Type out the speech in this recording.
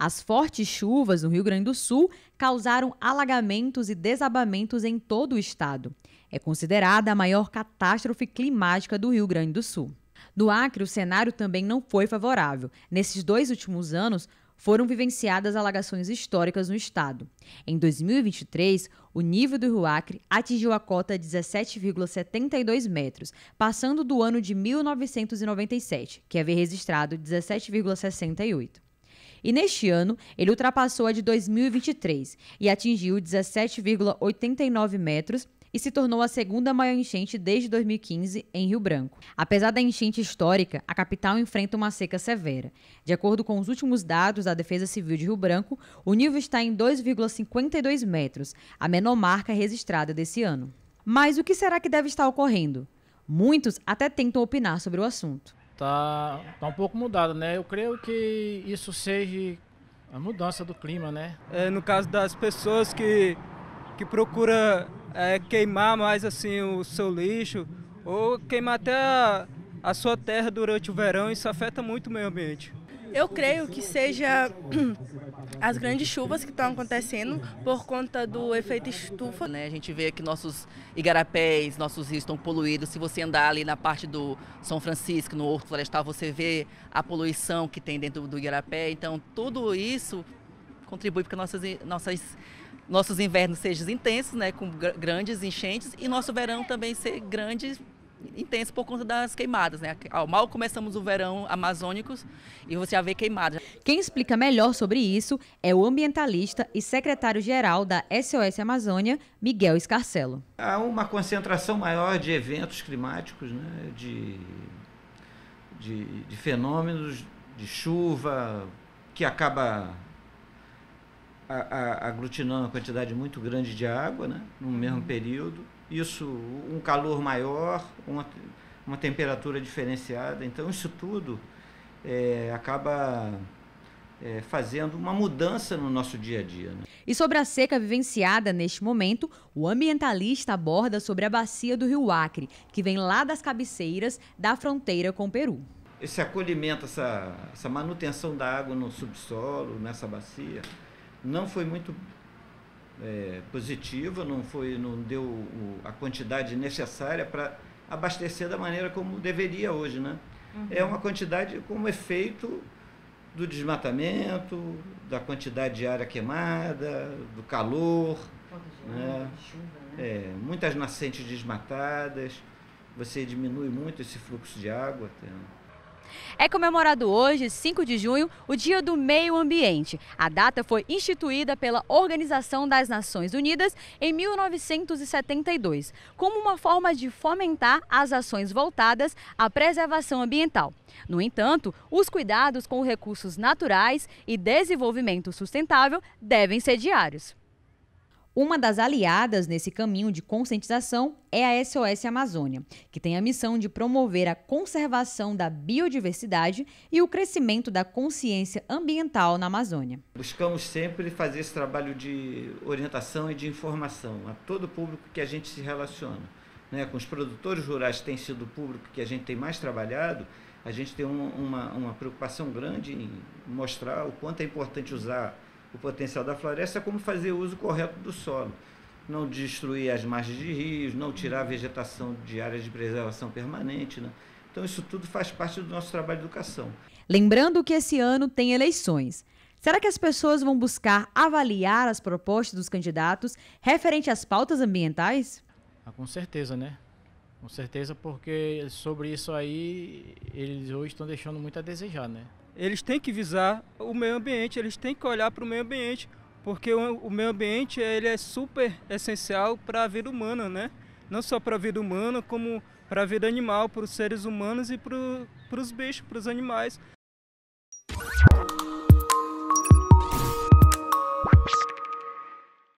As fortes chuvas no Rio Grande do Sul causaram alagamentos e desabamentos em todo o estado. É considerada a maior catástrofe climática do Rio Grande do Sul. No Acre, o cenário também não foi favorável. Nesses dois últimos anos, foram vivenciadas alagações históricas no estado. Em 2023, o nível do Rio Acre atingiu a cota de 17,72 metros, passando do ano de 1997, que havia registrado 17,68 e neste ano ele ultrapassou a de 2023 e atingiu 17,89 metros e se tornou a segunda maior enchente desde 2015 em Rio Branco. Apesar da enchente histórica, a capital enfrenta uma seca severa. De acordo com os últimos dados da Defesa Civil de Rio Branco, o nível está em 2,52 metros, a menor marca registrada desse ano. Mas o que será que deve estar ocorrendo? Muitos até tentam opinar sobre o assunto tá, tá um pouco mudado, né? Eu creio que isso seja a mudança do clima, né? É, no caso das pessoas que, que procura é, queimar mais assim o seu lixo ou queimar até a, a sua terra durante o verão, isso afeta muito o meio ambiente. Eu creio que seja as grandes chuvas que estão acontecendo por conta do efeito estufa. Né? A gente vê que nossos igarapés, nossos rios estão poluídos. Se você andar ali na parte do São Francisco, no Horto Florestal, você vê a poluição que tem dentro do igarapé. Então, tudo isso contribui para que nossas, nossas, nossos invernos sejam intensos, né? com grandes enchentes, e nosso verão também ser grande intenso por conta das queimadas, né? Ao mal começamos o verão amazônicos e você já vê queimadas. Quem explica melhor sobre isso é o ambientalista e secretário-geral da SOS Amazônia, Miguel Escarcelo. Há uma concentração maior de eventos climáticos, né? de, de, de fenômenos de chuva que acaba aglutinando uma quantidade muito grande de água, né? num mesmo uhum. período isso, um calor maior, uma, uma temperatura diferenciada. Então, isso tudo é, acaba é, fazendo uma mudança no nosso dia a dia. Né? E sobre a seca vivenciada neste momento, o ambientalista aborda sobre a bacia do rio Acre, que vem lá das cabeceiras da fronteira com o Peru. Esse acolhimento, essa, essa manutenção da água no subsolo, nessa bacia, não foi muito é, positiva, não, foi, não deu o, a quantidade necessária para abastecer da maneira como deveria hoje. Né? Uhum. É uma quantidade como efeito do desmatamento, da quantidade de área queimada, do calor. Né? Chuva, né? É, muitas nascentes desmatadas, você diminui muito esse fluxo de água. É comemorado hoje, 5 de junho, o Dia do Meio Ambiente. A data foi instituída pela Organização das Nações Unidas em 1972, como uma forma de fomentar as ações voltadas à preservação ambiental. No entanto, os cuidados com recursos naturais e desenvolvimento sustentável devem ser diários. Uma das aliadas nesse caminho de conscientização é a SOS Amazônia, que tem a missão de promover a conservação da biodiversidade e o crescimento da consciência ambiental na Amazônia. Buscamos sempre fazer esse trabalho de orientação e de informação a todo o público que a gente se relaciona. Né? Com os produtores rurais, que tem sido o público que a gente tem mais trabalhado, a gente tem uma, uma, uma preocupação grande em mostrar o quanto é importante usar o potencial da floresta, como fazer uso correto do solo. Não destruir as margens de rios, não tirar a vegetação de áreas de preservação permanente. Né? Então, isso tudo faz parte do nosso trabalho de educação. Lembrando que esse ano tem eleições. Será que as pessoas vão buscar avaliar as propostas dos candidatos referente às pautas ambientais? Ah, com certeza, né? Com certeza, porque sobre isso aí eles hoje estão deixando muito a desejar, né? eles têm que visar o meio ambiente, eles têm que olhar para o meio ambiente, porque o, meio ambiente ele é super essencial para a vida humana, né? Não só para a vida humana, como para a vida animal, para os seres humanos e para os bichos, para os animais.